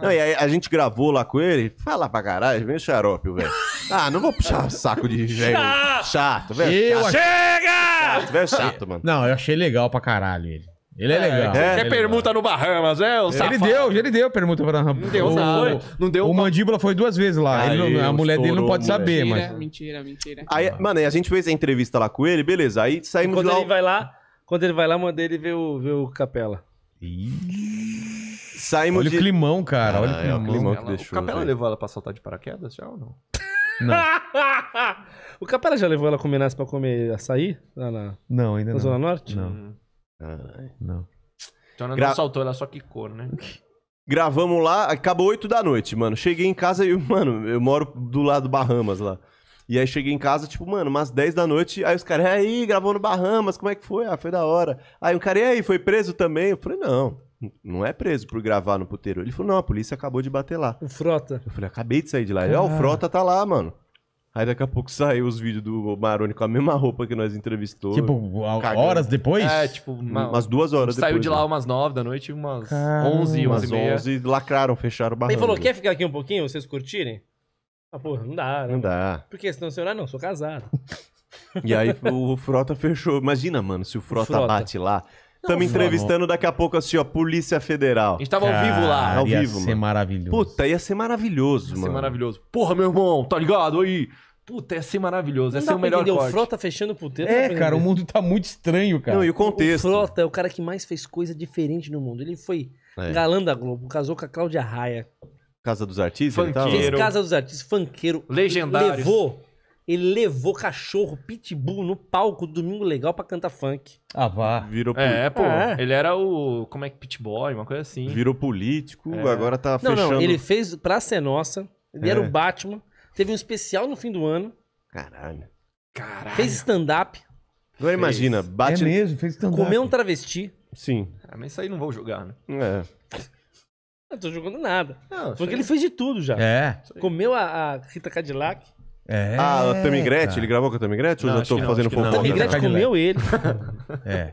Não, e aí a gente gravou lá com ele, fala pra caralho, vem o xarope, velho. Ah, não vou puxar saco de velho chato, velho. chato. achei- Chega! Chato, velho chato, mano. Não, eu achei legal pra caralho ele. Ele é, é legal. É, é Quer permuta no Bahamas, é? O Ele deu, ele deu permuta pra Bahamas. Não deu nada. Não deu O uma- mandíbula foi duas vezes lá. Aí, Ele a mulher dele não pode saber, mas. Mentira, mentira, mentira. Aí, ah. mano, aí a gente fez a entrevista lá com ele, beleza. Aí saímos de Quando lá. ele vai lá, quando ele vai lá, mandei ele ver o, ver o Capela. Ih, Saímos Olha de... o climão, cara. Olha o climão. Ah, é o climão que deixou. O Capela levou ela pra saltar de paraquedas já ou não? Não. o Capela já levou ela com Minas pra comer açaí? Lá na, não, ainda na não. Zona Norte? Não. Uhum. não. Então ela Gra... não saltou, ela só quicou, né? Gravamos lá, acabou 8 da noite, mano. Cheguei em casa e, mano, eu moro do lado Bahamas lá. E aí cheguei em casa, tipo, mano, umas 10 da noite. Aí os caras, aí, gravou no Bahamas, como é que foi? Ah, foi da hora. Aí um cara, e aí, foi preso também? Eu falei, não não é preso por gravar no puteiro. Ele falou, não, a polícia acabou de bater lá. O Frota. Eu falei, acabei de sair de lá. Ele, ó, o Frota tá lá, mano. Aí daqui a pouco saiu os vídeos do Maroni com a mesma roupa que nós entrevistou. Tipo, cagando. horas depois? É, tipo, uma, umas duas horas saiu depois. Saiu de lá né? umas nove da noite, umas onze, umas onze e meia. lacraram, fecharam o barranco. Ele falou, quer ficar aqui um pouquinho, vocês curtirem? Ah, porra, não dá, né? Não dá. Porque senão você não, sou casado. e aí o Frota fechou. Imagina, mano, se o Frota, o Frota. bate lá Estamos entrevistando daqui a pouco assim, ó, Polícia Federal. A gente tava ao vivo lá. Ao ia vivo, ser mano. maravilhoso. Puta, ia ser maravilhoso, Ia ser maravilhoso. Porra, meu irmão, tá ligado aí? Puta, ia ser maravilhoso. Ia ser o melhor corte. O Frota fechando o puteiro. É, cara, o mundo tá muito estranho, cara. Não, e o contexto. O Frota é o cara que mais fez coisa diferente no mundo. Ele foi É. galã da Globo, casou com a Cláudia Raia, Casa dos Artistas Funkeiro. fez Casa dos Artistas, funkeiro. legendário, Levou ele levou cachorro, pitbull, no palco do Domingo Legal pra cantar funk. Ah, vá. Virou É, pô. É. Ele era o. Como é que? Pitboy, uma coisa assim. Virou político, É. agora tá Não, fechando. não, ele fez Pra Ser é Nossa, ele era é. o Batman, teve um especial no fim do ano, Caralho. Caralho. fez stand-up, Agora imagina, Batman. É mesmo, fez stand comeu um travesti. Sim. Ah, mas isso aí não vou julgar, né? É. Não tô jogando nada. Não, Porque ele fez de tudo já. É. Comeu a, a Rita Cadillac, é. Ah, a Tammy Gretchen, ele gravou com a Tammy Gretchen? Ou já tô fazendo fofoca? A Tammy Gretchen comeu ele. é.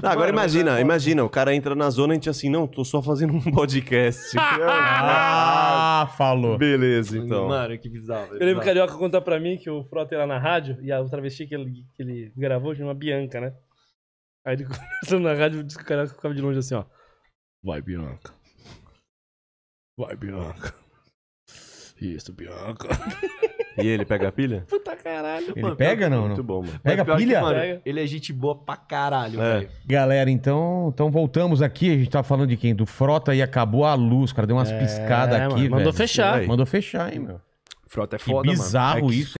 agora é imagina, imagina, o cara entra na zona e a gente assim, não, tô só fazendo um podcast. Ah, ah, falou. Beleza, então. Mano, que bizarro. Eu lembro o Carioca contar pra mim que o Frota era na rádio e a travesti que ele, que ele gravou chama Bianca, né? Aí ele conversando na rádio, disse que o Carioca ficava de longe assim, ó. Vai, Bianca. Vai, Bianca. Isso, Bianca. E ele pega a pilha? Puta caralho. Ele mano, pega é não, Muito bom, mano. Pega a pilha? mano, Pega. ele é gente boa pra caralho, É. velho. Galera, então, então voltamos aqui. A gente tava tá falando de quem? Do Frota e acabou a luz, cara. Deu umas é, piscadas aqui, mano, velho. Mandou fechar. Mandou fechar, hein, meu? Frota é foda, que mano. bizarro é isso.